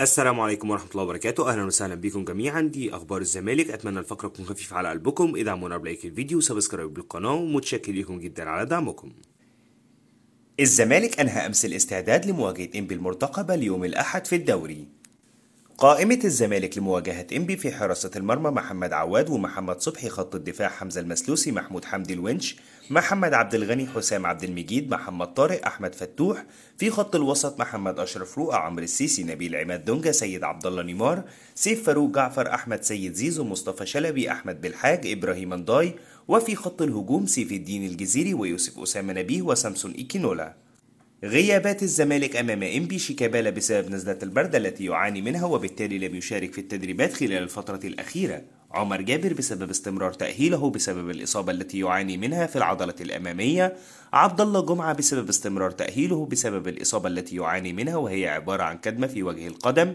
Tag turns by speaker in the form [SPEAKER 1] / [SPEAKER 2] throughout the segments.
[SPEAKER 1] السلام عليكم ورحمة الله وبركاته أهلا وسهلا بكم جميعا دي أخبار الزمالك أتمنى الفقرة تكون خفيفة على قلبكم ادعمونا بلايك الفيديو وسبسكرايب للقناة ومتشكر لكم جدا على دعمكم الزمالك أنهى أمس الاستعداد لمواجهة إنبي المرتقبة ليوم الأحد في الدوري قائمة الزمالك لمواجهة إنبي في حراسة المرمى محمد عواد ومحمد صبحي خط الدفاع حمزة المسلوسي محمود حمدي الونش محمد عبد الغني حسام عبد المجيد محمد طارق أحمد فتوح في خط الوسط محمد أشرف رؤى عمرو السيسي نبيل عماد دونجا سيد عبد الله نيمار سيف فاروق جعفر أحمد سيد زيزو مصطفى شلبي أحمد بالحاج إبراهيم انضاي وفي خط الهجوم سيف الدين الجزيري ويوسف أسامة نبيه وسامسون إيكينولا غيابات الزمالك أمام إنبي شيكابالا بسبب نزلة البرد التي يعاني منها وبالتالي لم يشارك في التدريبات خلال الفترة الأخيرة عمر جابر بسبب استمرار تأهيله بسبب الإصابة التي يعاني منها في العضلة الأمامية عبد الله جمعة بسبب استمرار تأهيله بسبب الإصابة التي يعاني منها وهي عبارة عن كدمة في وجه القدم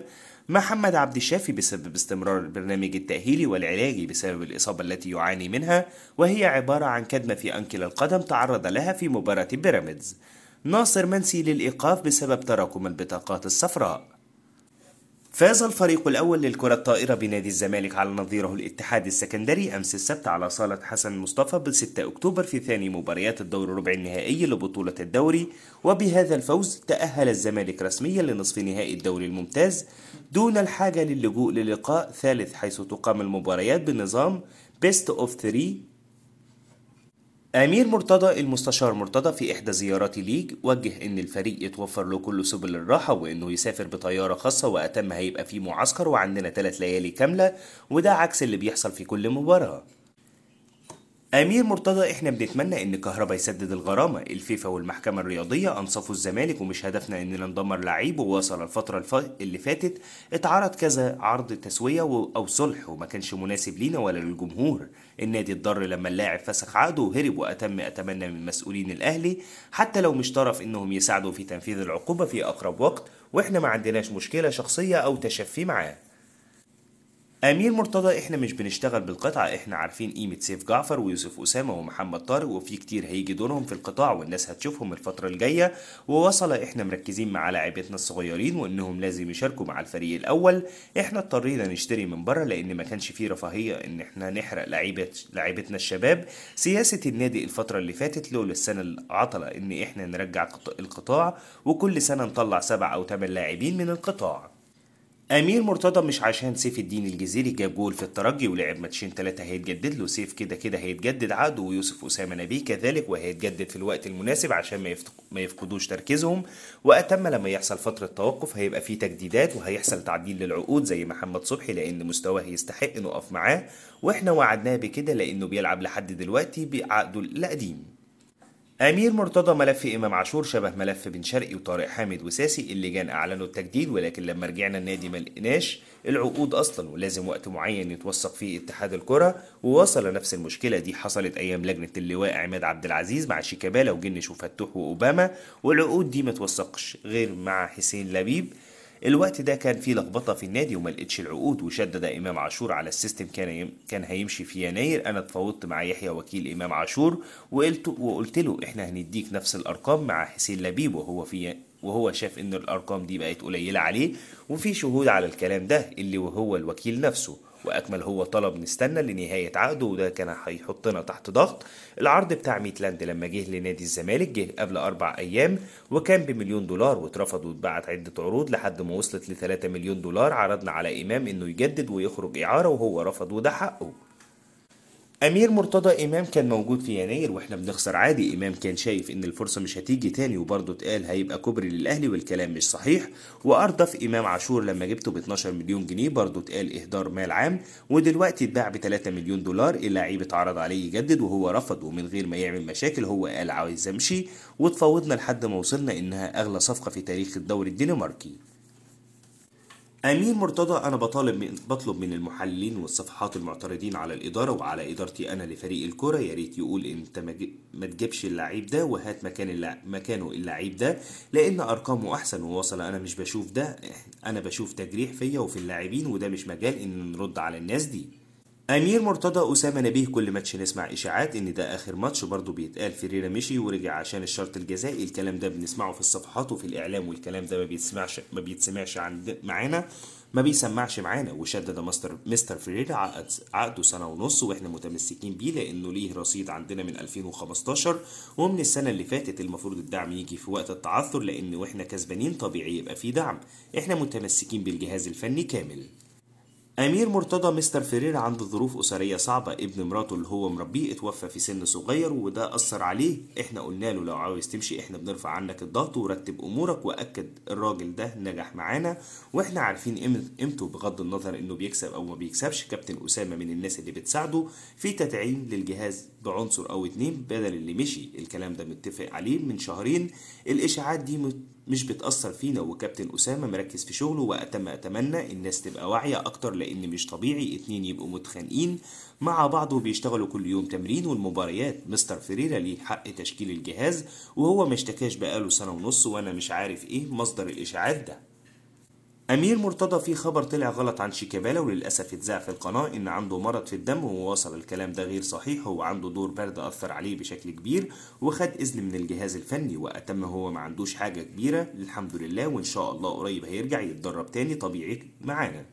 [SPEAKER 1] محمد عبد الشافي بسبب استمرار البرنامج التأهيلي والعلاجي بسبب الإصابة التي يعاني منها وهي عبارة عن كدمة في أنكل القدم تعرض لها في مباراة بيراميدز ناصر منسي للإيقاف بسبب تراكم البطاقات الصفراء فاز الفريق الأول للكرة الطائرة بنادي الزمالك على نظيره الاتحاد السكندري أمس السبت على صالة حسن مصطفى بال 6 أكتوبر في ثاني مباريات الدور ربع النهائي لبطولة الدوري وبهذا الفوز تأهل الزمالك رسميا لنصف نهائي الدوري الممتاز دون الحاجة للجوء للقاء ثالث حيث تقام المباريات بنظام بيست أوف 3 أمير مرتضى المستشار مرتضى في إحدى زياراتي ليج وجه إن الفريق يتوفر له كل سبل الراحة وإنه يسافر بطيارة خاصة وأتم هيبقى فيه معسكر وعندنا ثلاث ليالي كاملة وده عكس اللي بيحصل في كل مباراة أمير مرتضى إحنا بنتمنى إن كهربا يسدد الغرامة، الفيفا والمحكمة الرياضية أنصفوا الزمالك ومش هدفنا إننا ندمر لعيب ووصل الفترة الف... اللي فاتت اتعرض كذا عرض تسوية و... أو صلح وما كانش مناسب لينا ولا للجمهور، النادي اتضر لما اللاعب فسخ عقده وهرب وأتم أتمنى من مسؤولين الأهلي حتى لو مش طرف إنهم يساعدوا في تنفيذ العقوبة في أقرب وقت وإحنا ما عندناش مشكلة شخصية أو تشفي معاه. امير مرتضى احنا مش بنشتغل بالقطعه احنا عارفين قيمه سيف جعفر ويوسف اسامه ومحمد طارق وفي كتير هيجي دورهم في القطاع والناس هتشوفهم الفتره الجايه ووصل احنا مركزين مع لاعبتنا الصغيرين وانهم لازم يشاركوا مع الفريق الاول احنا اضطرينا نشتري من بره لان ما كانش فيه رفاهيه ان احنا نحرق لعيبه لعيبتنا الشباب سياسه النادي الفتره اللي فاتت لولا السنه العطله ان احنا نرجع القطاع وكل سنه نطلع سبع او ثمان لاعبين من القطاع امير مرتضى مش عشان سيف الدين الجزيري جاب جول في الترجي ولعب ماتشين تلاتة هيتجدد له سيف كده كده هيتجدد عقده ويوسف اسامه نبيه كذلك وهيتجدد في الوقت المناسب عشان ما, يفتق... ما يفقدوش تركيزهم واتم لما يحصل فتره توقف هيبقى في تجديدات وهيحصل تعديل للعقود زي محمد صبحي لان مستواه يستحق نقف معاه واحنا وعدناه بكده لانه بيلعب لحد دلوقتي بعقده القديم أمير مرتضى ملف إمام عاشور شبه ملف بن شرقي وطارق حامد وساسي اللجان أعلنوا التجديد ولكن لما رجعنا النادي ما لقيناش العقود أصلا ولازم وقت معين يتوثق فيه اتحاد الكرة ووصل نفس المشكلة دي حصلت أيام لجنة اللواء عماد عبد العزيز مع شيكابالا وجنش وفتوح وأوباما والعقود دي ما توثقش غير مع حسين لبيب الوقت ده كان في لخبطه في النادي وما لقيتش العقود وشدد امام عاشور على السيستم كان كان هيمشي في يناير انا اتفاوضت مع يحيى وكيل امام عاشور وقلت وقلت له احنا هنديك نفس الارقام مع حسين لبيب وهو في وهو شاف ان الارقام دي بقت قليله عليه وفي شهود على الكلام ده اللي وهو الوكيل نفسه واكمل هو طلب نستنى لنهايه عقده وده كان هيحطنا تحت ضغط العرض بتاع ميتلاند لما جه لنادي الزمالك جه قبل اربع ايام وكان بمليون دولار واترفض واتبعت عده عروض لحد ما وصلت ل 3 مليون دولار عرضنا على امام انه يجدد ويخرج اعاره وهو رفض وده حقه امير مرتضى امام كان موجود في يناير واحنا بنخسر عادي امام كان شايف ان الفرصه مش هتيجي تاني وبرضه اتقال هيبقى كوبري للاهلي والكلام مش صحيح واردف امام عاشور لما جبته ب 12 مليون جنيه برضه اتقال اهدار مال عام ودلوقتي اتباع ب 3 مليون دولار اللاعب إيه اتعرض عليه يجدد وهو رفض ومن غير ما يعمل مشاكل هو قال عايز امشي وتفاوضنا لحد ما وصلنا انها اغلى صفقه في تاريخ الدوري الدنماركي أمير مرتضى أنا بطالب من بطلب من المحللين والصفحات المعترضين على الإدارة وعلى إدارتي أنا لفريق الكرة يا ريت يقول أنت ما تجيبش اللعيب ده وهات مكان اللع... مكانه اللعيب ده لأن أرقامه أحسن ووصل أنا مش بشوف ده أنا بشوف تجريح فيا وفي اللاعبين وده مش مجال إن نرد على الناس دي امير مرتضى اسامه نبيه كل ماتش نسمع اشاعات ان ده اخر ماتش برضه بيتقال فيريرا مشي ورجع عشان الشرط الجزائي الكلام ده بنسمعه في الصفحات وفي الاعلام والكلام ده ما بيتسمعش ما بيتسمعش عند معانا ما بيسمعش معانا وشدد مستر مستر فيريرا عقد عقده سنه ونص واحنا متمسكين بيه لانه ليه رصيد عندنا من 2015 ومن السنه اللي فاتت المفروض الدعم يجي في وقت التعثر لان واحنا كسبانين طبيعي يبقى في دعم احنا متمسكين بالجهاز الفني كامل أمير مرتضى مستر فيريرا عنده ظروف أسرية صعبة ابن مراته اللي هو مربيه اتوفى في سن صغير وده أثر عليه احنا قلنا له لو عاوز تمشي احنا بنرفع عنك الضغط ورتب أمورك وأكد الراجل ده نجح معانا واحنا عارفين قيمته بغض النظر انه بيكسب أو ما بيكسبش كابتن أسامة من الناس اللي بتساعده في تدعيم للجهاز بعنصر أو اتنين بدل اللي مشي الكلام ده متفق عليه من شهرين الإشاعات دي مت مش بتأثر فينا وكابتن أسامة مركز في شغله وأتم أتمنى الناس تبقى واعية أكتر لأن مش طبيعي اتنين يبقوا متخانقين مع بعض وبيشتغلوا كل يوم تمرين والمباريات مستر فريرا ليه حق تشكيل الجهاز وهو ما اشتكاش بقاله سنة ونص وأنا مش عارف إيه مصدر الإشاعات ده امير مرتضى في خبر طلع غلط عن شيكابالا وللاسف اتذاع في القناه ان عنده مرض في الدم ووصل الكلام ده غير صحيح هو عنده دور برد اثر عليه بشكل كبير وخد اذن من الجهاز الفني واتم هو ما عندوش حاجه كبيره الحمد لله وان شاء الله قريب هيرجع يتدرب تاني طبيعي معانا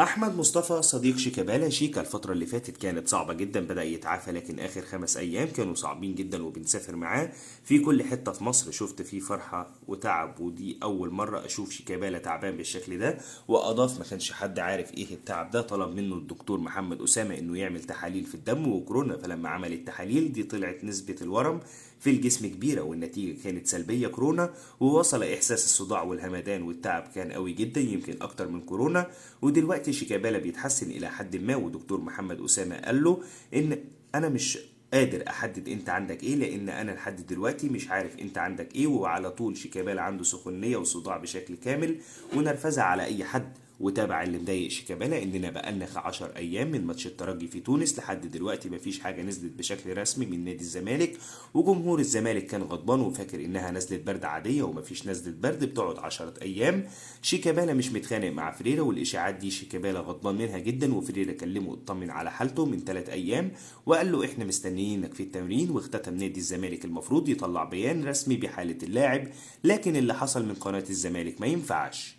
[SPEAKER 1] احمد مصطفى صديق شيكابالا شيكا الفتره اللي فاتت كانت صعبه جدا بدا يتعافى لكن اخر خمس ايام كانوا صعبين جدا وبنسافر معاه في كل حته في مصر شفت فيه فرحه وتعب ودي اول مره اشوف شيكابالا تعبان بالشكل ده واضاف ما كانش حد عارف ايه التعب ده طلب منه الدكتور محمد اسامه انه يعمل تحاليل في الدم وكورونا فلما عمل التحاليل دي طلعت نسبه الورم في الجسم كبيره والنتيجه كانت سلبيه كورونا ووصل احساس الصداع والهمدان والتعب كان قوي جدا يمكن اكتر من كورونا ودلوقتي دلوقتي شيكابالا بيتحسن الى حد ما ودكتور محمد اسامه قال له ان انا مش قادر احدد انت عندك ايه لان انا لحد دلوقتي مش عارف انت عندك ايه وعلى طول شيكابالا عنده سخونيه وصداع بشكل كامل ونرفزه على اي حد وتابع اللي مضايق شيكابالا اننا بقالنا 10 ايام من ماتش الترجي في تونس لحد دلوقتي مفيش حاجه نزلت بشكل رسمي من نادي الزمالك وجمهور الزمالك كان غضبان وفاكر انها نزلت برد عاديه ومفيش نزله برد بتقعد 10 ايام شيكابالا مش متخانق مع فريرا والاشاعات دي شيكابالا غضبان منها جدا وفريرا كلمه اطمن على حالته من 3 ايام وقال له احنا مستنيينك في التمرين واختتم نادي الزمالك المفروض يطلع بيان رسمي بحاله اللاعب لكن اللي حصل من قناه الزمالك ما ينفعش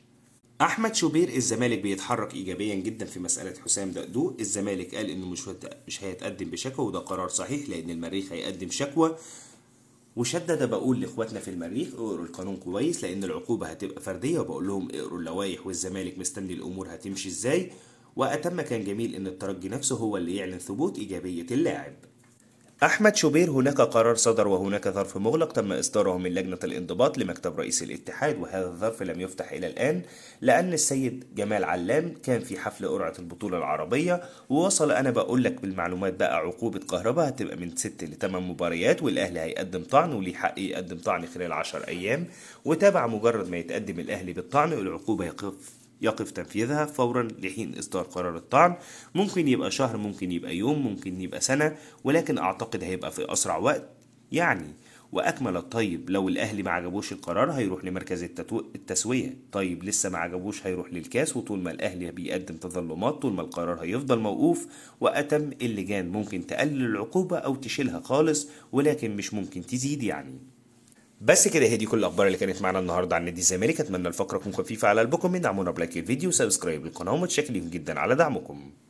[SPEAKER 1] احمد شوبير الزمالك بيتحرك ايجابيا جدا في مساله حسام دقدوق الزمالك قال انه مش مش هيتقدم بشكوى وده قرار صحيح لان المريخ هيقدم شكوى وشدد بقول لاخواتنا في المريخ اقروا القانون كويس لان العقوبه هتبقى فرديه وبقول لهم اقروا اللوائح والزمالك مستني الامور هتمشي ازاي واتم كان جميل ان الترجي نفسه هو اللي يعلن ثبوت ايجابيه اللاعب أحمد شوبير هناك قرار صدر وهناك ظرف مغلق تم إصداره من لجنة الانضباط لمكتب رئيس الاتحاد وهذا الظرف لم يفتح إلى الآن لأن السيد جمال علام كان في حفل قرعة البطولة العربية ووصل أنا بقول لك بالمعلومات بقى عقوبة كهرباء هتبقى من 6 ل 8 مباريات والأهلي هيقدم طعن وليه حق يقدم طعن خلال 10 أيام وتابع مجرد ما يتقدم الأهلي بالطعن العقوبة هيقف يقف تنفيذها فورا لحين إصدار قرار الطعن ممكن يبقى شهر ممكن يبقى يوم ممكن يبقى سنة ولكن أعتقد هيبقى في أسرع وقت يعني واكمل الطيب لو الاهلي ما عجبوش القرار هيروح لمركز التسويه طيب لسه ما عجبوش هيروح للكاس وطول ما الاهلي بيقدم تظلمات طول ما القرار هيفضل موقوف واتم اللجان ممكن تقلل العقوبه او تشيلها خالص ولكن مش ممكن تزيد يعني بس كده هي دي كل الاخبار اللي كانت معانا النهارده عن نادي الزمالك اتمنى الفقره تكون خفيفه على قلبكم ادعمونا بلايك الفيديو وسبسكرايب للقناه ومتشكرين جدا على دعمكم